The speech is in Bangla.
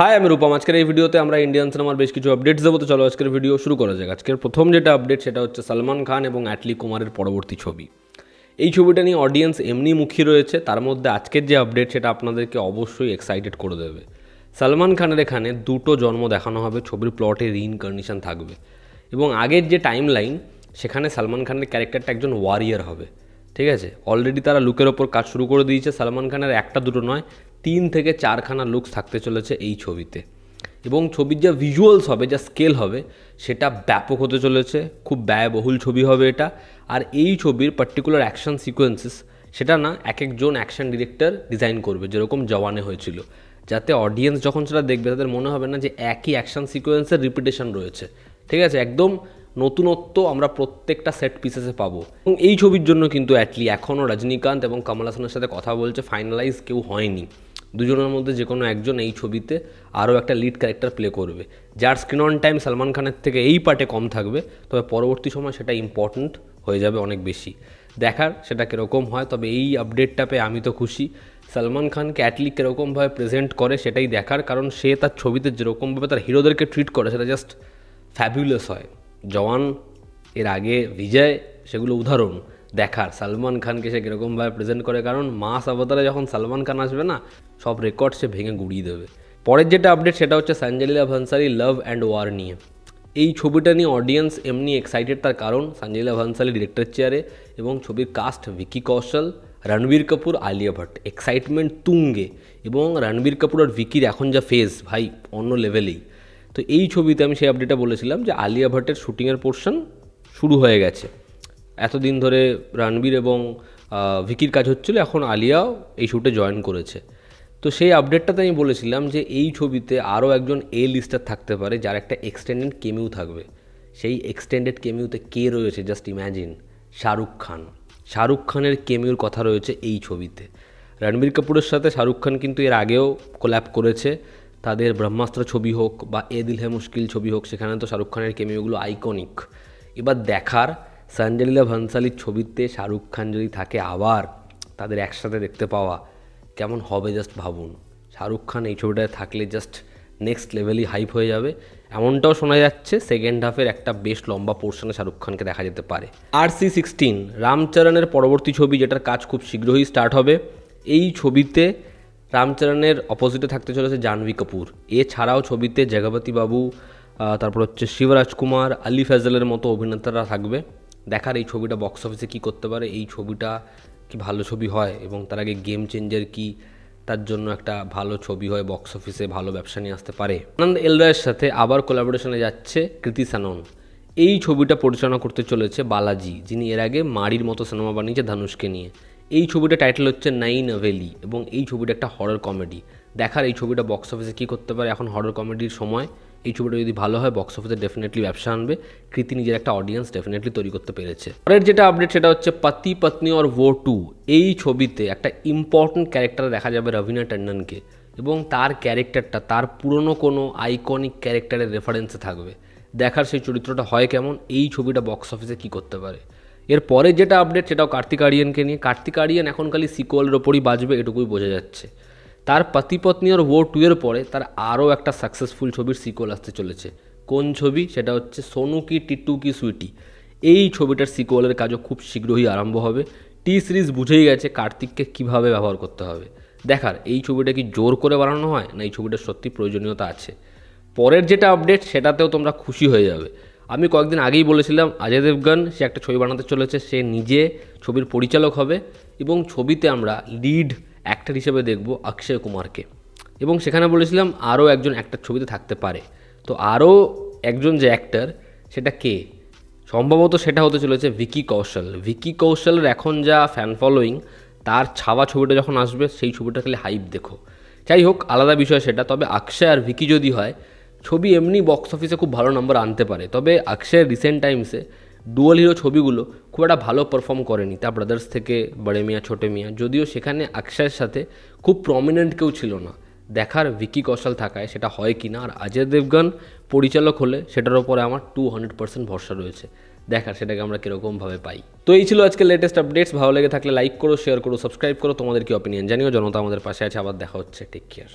হাই আমি রূপম আজকের এই ভিডিওতে আমরা ইন্ডিয়ান সিনেমার বেশ কিছু আপডেটস দেবো তো চলো আজকের ভিডিও শুরু করা যাক আজকের প্রথম যেটা আপডেট সেটা হচ্ছে সালমান খান এবং অ্যাটলি কুমারের পরবর্তী ছবি এই ছবিটা নিয়ে অডিয়েন্স এমনি মুখী রয়েছে তার মধ্যে আজকের যে আপডেট সেটা আপনাদেরকে অবশ্যই এক্সাইটেড করে দেবে সালমান খানের এখানে দুটো জন্ম দেখানো হবে ছবির প্লটে রিইনকার্নেশন থাকবে এবং আগের যে টাইম লাইন সেখানে সালমান খানের ক্যারেক্টারটা একজন ওয়ারিয়ার হবে ঠিক আছে অলরেডি তারা লুকের ওপর কাজ শুরু করে দিয়েছে সালমান খানের একটা দুটো নয় তিন থেকে চারখানা লুকস থাকতে চলেছে এই ছবিতে এবং ছবির যা ভিজুয়ালস হবে যা স্কেল হবে সেটা ব্যাপক হতে চলেছে খুব ব্যয়বহুল ছবি হবে এটা আর এই ছবির পার্টিকুলার অ্যাকশন সিকোয়েন্সেস সেটা না এক একজন অ্যাকশন ডিরেক্টর ডিজাইন করবে যেরকম জওয়ানে হয়েছিল যাতে অডিয়েন্স যখন সেটা দেখবে তাদের মনে হবে না যে একই অ্যাকশন সিকোয়েন্সের রিপিটেশন রয়েছে ঠিক আছে একদম নতুনত্ব আমরা প্রত্যেকটা সেট পিসেসে পাবো এবং এই ছবির জন্য কিন্তু অ্যাটলি এখনও রজনীকান্ত এবং কমল হাসানের সাথে কথা বলছে ফাইনালাইজ কেউ হয়নি দুজনের মধ্যে যে কোনো একজন এই ছবিতে আরও একটা লিড ক্যারেক্টার প্লে করবে যার স্ক্রিন অন টাইম সালমান খানের থেকে এই পার্টে কম থাকবে তবে পরবর্তী সময় সেটা ইম্পর্ট্যান্ট হয়ে যাবে অনেক বেশি দেখার সেটা কীরকম হয় তবে এই আপডেটটা পেয়ে আমি তো খুশি সালমান খানকে অ্যাটলি কীরকমভাবে প্রেজেন্ট করে সেটাই দেখার কারণ সে তার ছবিতে যেরকমভাবে তার হিরোদেরকে ট্রিট করে সেটা জাস্ট ফ্যাবুলাস হয় জওয়ান এর আগে বিজয় সেগুলো উদাহরণ দেখার সালমান খানকে সে কীরকমভাবে প্রেজেন্ট করে কারণ মাস অবতারে যখন সালমান খান আসবে না সব রেকর্ড সে ভেঙে গুড়িয়ে দেবে পরের যেটা আপডেট সেটা হচ্ছে সঞ্জলীলা ভানসারি লাভ অ্যান্ড ওয়ার নিয়ে এই ছবিটা নিয়ে অডিয়েন্স এমনি এক্সাইটেড তার কারণ সঞ্জলীলা ভানসালি ডিরেক্টর চেয়ারে এবং ছবির কাস্ট ভিকি কৌশল রণবীর কাপুর আলিয়া ভট্ট এক্সাইটমেন্ট তুঙ্গে এবং রণবীর কাপুর আর ভিকির এখন যা ফেস ভাই অন্য লেভেলেই তো এই ছবিতে আমি সেই আপডেটটা বলেছিলাম যে আলিয়া ভট্টের শুটিংয়ের পোর্শন শুরু হয়ে গেছে এতদিন ধরে রণবীর এবং ভিকির কাজ হচ্ছিলো এখন আলিয়াও এই শ্যুটে জয়েন করেছে তো সেই আপডেটটাতে আমি বলেছিলাম যে এই ছবিতে আরও একজন এ লিস্টার থাকতে পারে যার একটা এক্সটেন্ডেড কেমিউ থাকবে সেই এক্সটেন্ডেড কেমিউতে কে রয়েছে জাস্ট ইম্যাজিন শাহরুখ খান শাহরুখ খানের কেমিউর কথা রয়েছে এই ছবিতে রণবীর কাপুরের সাথে শাহরুখ খান কিন্তু এর আগেও কোল্যাপ করেছে তাদের ব্রহ্মাস্ত্র ছবি হোক বা এ দিল হে মুশকিল ছবি হোক সেখানে তো শাহরুখ খানের কেমিউগুলো আইকনিক এবার দেখার সঞ্জলীলা ভনসালির ছবিতে শাহরুখ খান যদি থাকে আবার তাদের একসাথে দেখতে পাওয়া কেমন হবে জাস্ট ভাবুন শাহরুখ খান এই ছবিটায় থাকলে জাস্ট নেক্সট লেভেলই হাইপ হয়ে যাবে এমনটাও শোনা যাচ্ছে সেকেন্ড হাফের একটা বেশ লম্বা পোর্শনে শাহরুখ খানকে দেখা যেতে পারে আর সি সিক্সটিন রামচরণের পরবর্তী ছবি যেটার কাজ খুব শীঘ্রই স্টার্ট হবে এই ছবিতে রামচরণের অপোজিটে থাকতে চলেছে জাহ্নবী কাপুর এছাড়াও ছবিতে জগপতি বাবু তারপর হচ্ছে শিবরাজ কুমার আলি ফেজলের মতো অভিনেতারা থাকবে দেখার এই ছবিটা বক্স অফিসে কি করতে পারে এই ছবিটা কি ভালো ছবি হয় এবং তার আগে গেম চেঞ্জার কি তার জন্য একটা ভালো ছবি হয় বক্স অফিসে ভালো ব্যবসা নিয়ে আসতে পারে আনন্দ এলরায়ের সাথে আবার কোলাবোরেশনে যাচ্ছে কৃতি সানন এই ছবিটা পরিচালনা করতে চলেছে বালাজি যিনি এর আগে মারির মতো সিনেমা বানিয়েছে ধানুষকে নিয়ে এই ছবিটা টাইটেল হচ্ছে নাইন ভ্যালি এবং এই ছবিটা একটা হরর কমেডি দেখার এই ছবিটা বক্স অফিসে কী করতে পারে এখন হরর কমেডির সময় এই ছবিটা যদি ভালো হয় বক্স অফিসে ডেফিনেটলি ব্যবসা আনবে কৃতি নিজের একটা অডিয়েন্স ডেফিনেটলি তৈরি করতে পেরেছে পরের যেটা আপডেট সেটা হচ্ছে পতি পত্নী অর ভো টু এই ছবিতে একটা ইম্পর্ট্যান্ট ক্যারেক্টার দেখা যাবে রবিনা ট্যান্ডনকে এবং তার ক্যারেক্টারটা তার পুরনো কোনো আইকনিক ক্যারেক্টারের রেফারেন্সে থাকবে দেখার সেই চরিত্রটা হয় কেমন এই ছবিটা বক্স অফিসে কী করতে পারে এর পরে যেটা আপডেট সেটাও কার্তিক আরিয়ানকে নিয়ে কার্তিক আরিয়ান এখন খালি সিকোয়ালের ওপরই বাজবে এটুকুই বোঝা যাচ্ছে তার পতি পত্নী আর ও টু এর পরে তার আরও একটা সাকসেসফুল ছবির সিকোয়াল আসতে চলেছে কোন ছবি সেটা হচ্ছে সোনু কি টিটু কি সুইটি এই ছবিটার সিকোয়েলের কাজও খুব শীঘ্রই আরম্ভ হবে টি সিরিজ বুঝেই গেছে কার্তিককে কিভাবে ব্যবহার করতে হবে দেখার এই ছবিটা কি জোর করে বানানো হয় না এই ছবিটার সত্যি প্রয়োজনীয়তা আছে পরের যেটা আপডেট সেটাতেও তোমরা খুশি হয়ে যাবে আমি কয়েকদিন আগেই বলেছিলাম অজয় দেবগন সে একটা ছবি বানাতে চলেছে সে নিজে ছবির পরিচালক হবে এবং ছবিতে আমরা লিড অ্যাক্টার হিসেবে দেখব অক্ষয় কুমারকে এবং সেখানে বলেছিলাম আরও একজন অ্যাক্টার ছবিতে থাকতে পারে তো আরও একজন যে অ্যাক্টার সেটা কে সম্ভবত সেটা হতে চলেছে ভিকি কৌশল ভিকি কৌশলের এখন যা ফ্যান ফলোয়িং তার ছাওয়া ছবিটা যখন আসবে সেই ছবিটা খালি হাইপ দেখো যাই হোক আলাদা বিষয় সেটা তবে অক্ষয় আর ভিকি যদি হয় ছবি এমনি বক্স অফিসে খুব ভালো নম্বর আনতে পারে তবে অক্ষয় রিসেন্ট টাইমসে ডুয়াল হিরো ছবিগুলো খুব একটা ভালো পারফর্ম করেনি তা ব্রাদার্স থেকে বড়ে মিয়া ছোটে মিয়া যদিও সেখানে আকশায়ের সাথে খুব প্রমিনেন্ট কেউ ছিল না দেখার ভিকি কৌশল থাকায় সেটা হয় কি না আর অজয় দেবগান পরিচালক হলে সেটার ওপরে আমার টু হান্ড্রেড পার্সেন্ট ভরসা রয়েছে দেখার সেটাকে আমরা কীরকমভাবে পাই তো এই ছিল আজকে লেটেস্ট আপডেটস ভালো লেগে থাকলে লাইক করো শেয়ার করো সাবস্ক্রাইব করো তোমাদের কি অপিনিয়ন জানিও জনতা আমাদের পাশে আছে আবার দেখা হচ্ছে টেক কেয়ার